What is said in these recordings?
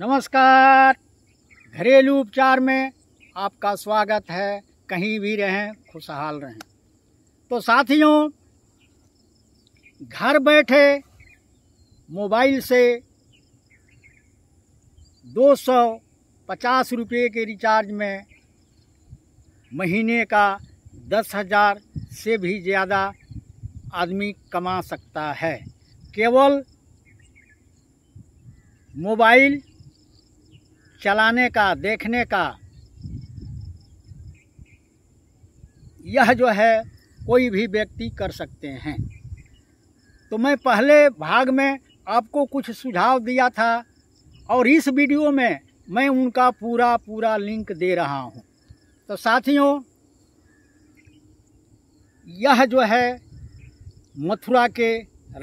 नमस्कार घरेलू उपचार में आपका स्वागत है कहीं भी रहें खुशहाल रहें तो साथियों घर बैठे मोबाइल से दो सौ पचास रुपये के रिचार्ज में महीने का दस हज़ार से भी ज़्यादा आदमी कमा सकता है केवल मोबाइल चलाने का देखने का यह जो है कोई भी व्यक्ति कर सकते हैं तो मैं पहले भाग में आपको कुछ सुझाव दिया था और इस वीडियो में मैं उनका पूरा पूरा लिंक दे रहा हूं। तो साथियों यह जो है मथुरा के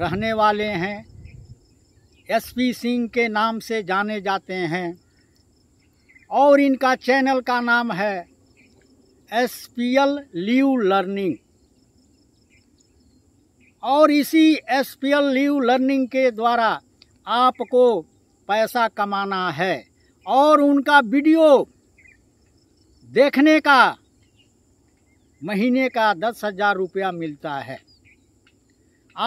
रहने वाले हैं एसपी सिंह के नाम से जाने जाते हैं और इनका चैनल का नाम है S P L leave learning और इसी S P L leave learning के द्वारा आपको पैसा कमाना है और उनका वीडियो देखने का महीने का दस हज़ार रुपया मिलता है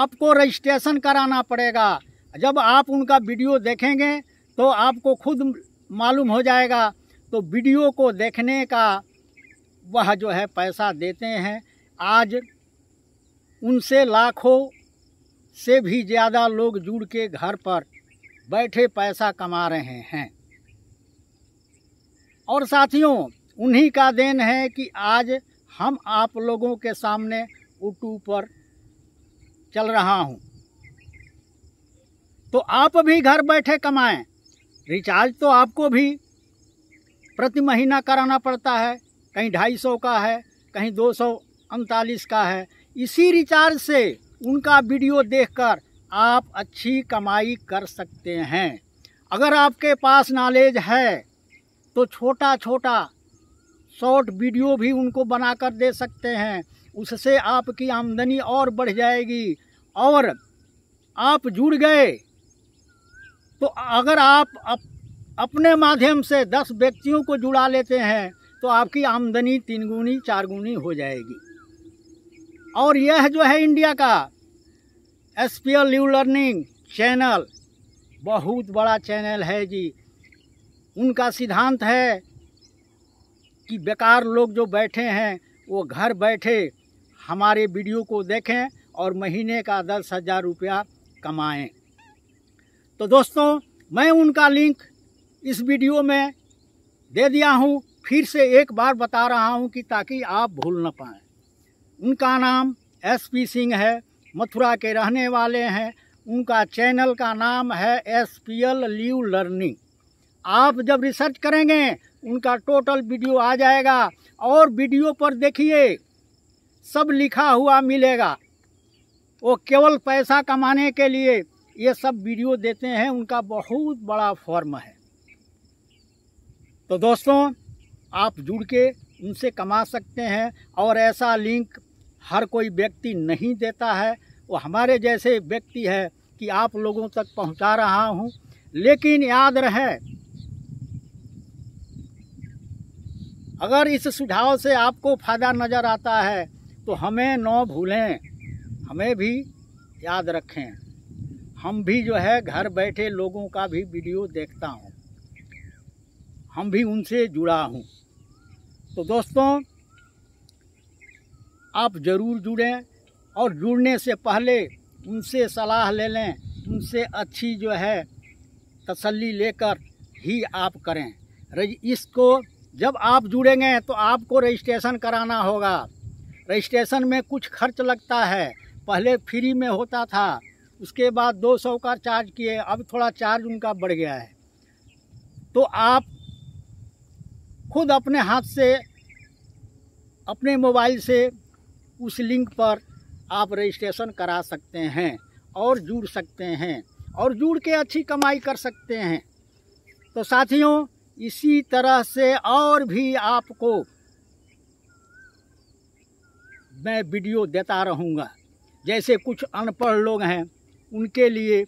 आपको रजिस्ट्रेशन कराना पड़ेगा जब आप उनका वीडियो देखेंगे तो आपको खुद मालूम हो जाएगा तो वीडियो को देखने का वह जो है पैसा देते हैं आज उनसे लाखों से भी ज़्यादा लोग जुड़ के घर पर बैठे पैसा कमा रहे हैं और साथियों उन्हीं का देन है कि आज हम आप लोगों के सामने यूट्यूब पर चल रहा हूँ तो आप भी घर बैठे कमाएं रिचार्ज तो आपको भी प्रति महीना कराना पड़ता है कहीं ढाई सौ का है कहीं दो सौ उनतालीस का है इसी रिचार्ज से उनका वीडियो देखकर आप अच्छी कमाई कर सकते हैं अगर आपके पास नॉलेज है तो छोटा छोटा शॉर्ट वीडियो भी उनको बनाकर दे सकते हैं उससे आपकी आमदनी और बढ़ जाएगी और आप जुड़ गए तो अगर आप अप, अपने माध्यम से दस व्यक्तियों को जुड़ा लेते हैं तो आपकी आमदनी तीन गुनी चार गुनी हो जाएगी और यह जो है इंडिया का S P L new learning channel बहुत बड़ा चैनल है जी उनका सिद्धांत है कि बेकार लोग जो बैठे हैं वो घर बैठे हमारे वीडियो को देखें और महीने का दस हज़ार रुपया कमाएँ तो दोस्तों मैं उनका लिंक इस वीडियो में दे दिया हूँ फिर से एक बार बता रहा हूँ कि ताकि आप भूल न पाएँ उनका नाम एस पी सिंह है मथुरा के रहने वाले हैं उनका चैनल का नाम है S P L leave learning आप जब रिसर्च करेंगे उनका टोटल वीडियो आ जाएगा और वीडियो पर देखिए सब लिखा हुआ मिलेगा वो केवल पैसा कमाने के लिए ये सब वीडियो देते हैं उनका बहुत बड़ा फॉर्म है तो दोस्तों आप जुड़ के उनसे कमा सकते हैं और ऐसा लिंक हर कोई व्यक्ति नहीं देता है वो हमारे जैसे व्यक्ति है कि आप लोगों तक पहुंचा रहा हूं लेकिन याद रहे अगर इस सुझाव से आपको फ़ायदा नज़र आता है तो हमें न भूलें हमें भी याद रखें हम भी जो है घर बैठे लोगों का भी वीडियो देखता हूँ हम भी उनसे जुड़ा हूँ तो दोस्तों आप ज़रूर जुड़ें और जुड़ने से पहले उनसे सलाह ले लें उनसे अच्छी जो है तसल्ली लेकर ही आप करें इसको जब आप जुड़ेंगे तो आपको रजिस्ट्रेशन कराना होगा रजिस्ट्रेशन में कुछ खर्च लगता है पहले फ्री में होता था उसके बाद दो सौ का चार्ज किए अब थोड़ा चार्ज उनका बढ़ गया है तो आप खुद अपने हाथ से अपने मोबाइल से उस लिंक पर आप रजिस्ट्रेशन करा सकते हैं और जुड़ सकते हैं और जुड़ के अच्छी कमाई कर सकते हैं तो साथियों इसी तरह से और भी आपको मैं वीडियो देता रहूँगा जैसे कुछ अनपढ़ लोग हैं उनके लिए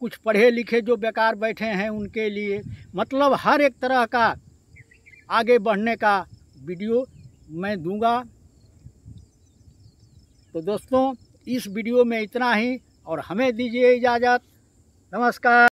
कुछ पढ़े लिखे जो बेकार बैठे हैं उनके लिए मतलब हर एक तरह का आगे बढ़ने का वीडियो मैं दूंगा तो दोस्तों इस वीडियो में इतना ही और हमें दीजिए इजाज़त नमस्कार